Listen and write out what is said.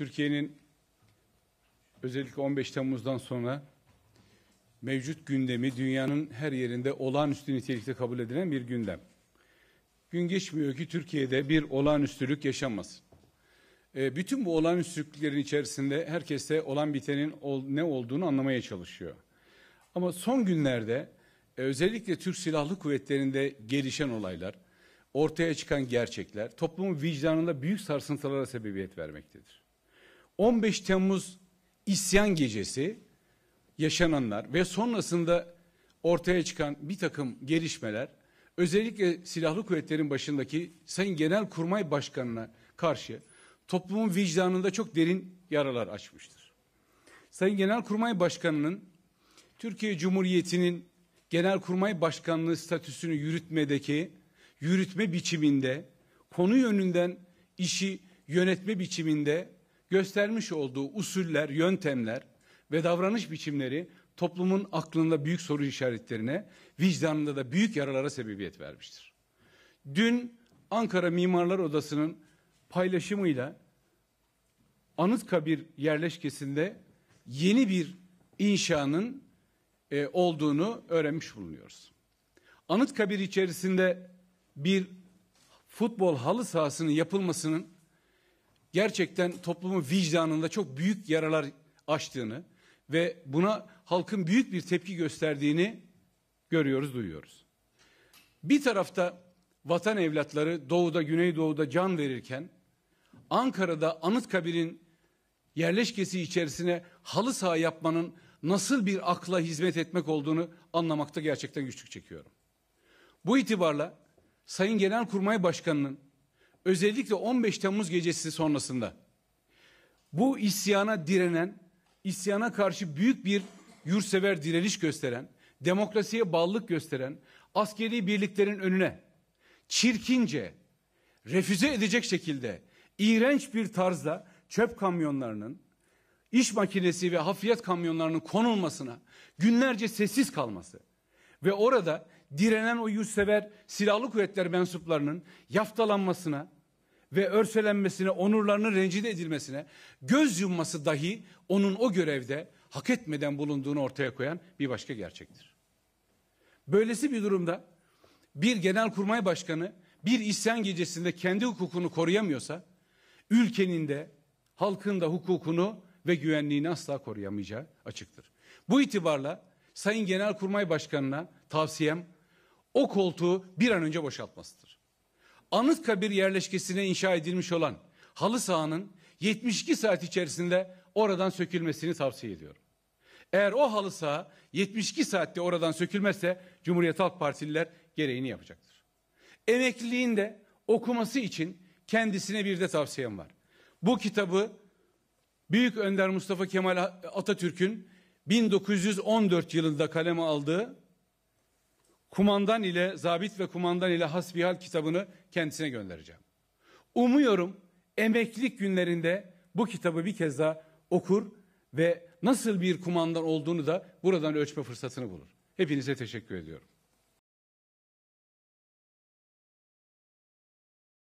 Türkiye'nin özellikle 15 Temmuz'dan sonra mevcut gündemi dünyanın her yerinde olağanüstü nitelikte kabul edilen bir gündem. Gün geçmiyor ki Türkiye'de bir olağanüstülük yaşanmasın. E, bütün bu olağanüstülüklerin içerisinde herkese de olan bitenin ol, ne olduğunu anlamaya çalışıyor. Ama son günlerde e, özellikle Türk Silahlı Kuvvetleri'nde gelişen olaylar, ortaya çıkan gerçekler toplumun vicdanında büyük sarsıntılara sebebiyet vermektedir. 15 Temmuz isyan gecesi yaşananlar ve sonrasında ortaya çıkan bir takım gelişmeler özellikle silahlı kuvvetlerin başındaki Sayın Genelkurmay Başkanı'na karşı toplumun vicdanında çok derin yaralar açmıştır. Sayın Genelkurmay Başkanı'nın Türkiye Cumhuriyeti'nin Genelkurmay Başkanlığı statüsünü yürütmedeki yürütme biçiminde konu yönünden işi yönetme biçiminde göstermiş olduğu usuller, yöntemler ve davranış biçimleri toplumun aklında büyük soru işaretlerine, vicdanında da büyük yaralara sebebiyet vermiştir. Dün Ankara Mimarlar Odası'nın paylaşımıyla Anıtkabir yerleşkesinde yeni bir inşanın e, olduğunu öğrenmiş bulunuyoruz. Anıtkabir içerisinde bir futbol halı sahasının yapılmasının gerçekten toplumun vicdanında çok büyük yaralar açtığını ve buna halkın büyük bir tepki gösterdiğini görüyoruz, duyuyoruz. Bir tarafta vatan evlatları doğuda, güneydoğuda can verirken Ankara'da Anıtkabir'in yerleşkesi içerisine halı saha yapmanın nasıl bir akla hizmet etmek olduğunu anlamakta gerçekten güçlük çekiyorum. Bu itibarla Sayın Genelkurmay Başkanı'nın özellikle 15 Temmuz gecesi sonrasında bu isyana direnen, isyana karşı büyük bir yursever direniş gösteren, demokrasiye bağlılık gösteren askeri birliklerin önüne çirkince refüze edecek şekilde iğrenç bir tarzda çöp kamyonlarının iş makinesi ve hafriyat kamyonlarının konulmasına günlerce sessiz kalması ve orada direnen o yurtsever silahlı kuvvetler mensuplarının yaftalanmasına ve örselenmesine, onurlarının rencide edilmesine göz yumması dahi onun o görevde hak etmeden bulunduğunu ortaya koyan bir başka gerçektir. Böylesi bir durumda bir genelkurmay başkanı bir isyan gecesinde kendi hukukunu koruyamıyorsa ülkenin de halkın da hukukunu ve güvenliğini asla koruyamayacağı açıktır. Bu itibarla Sayın Genelkurmay Başkanı'na tavsiyem o koltuğu bir an önce boşaltmasıdır. Anıtkabir yerleşkesine inşa edilmiş olan halı sahanın 72 saat içerisinde oradan sökülmesini tavsiye ediyorum. Eğer o halı saha 72 saatte oradan sökülmezse Cumhuriyet Halk Partililer gereğini yapacaktır. Emekliliğinde okuması için kendisine bir de tavsiyem var. Bu kitabı Büyük Önder Mustafa Kemal Atatürk'ün 1914 yılında kaleme aldığı kumandan ile zabit ve kumandan ile hasbihal kitabını kendisine göndereceğim. Umuyorum emeklilik günlerinde bu kitabı bir kez daha okur ve nasıl bir kumandan olduğunu da buradan ölçme fırsatını bulur. Hepinize teşekkür ediyorum.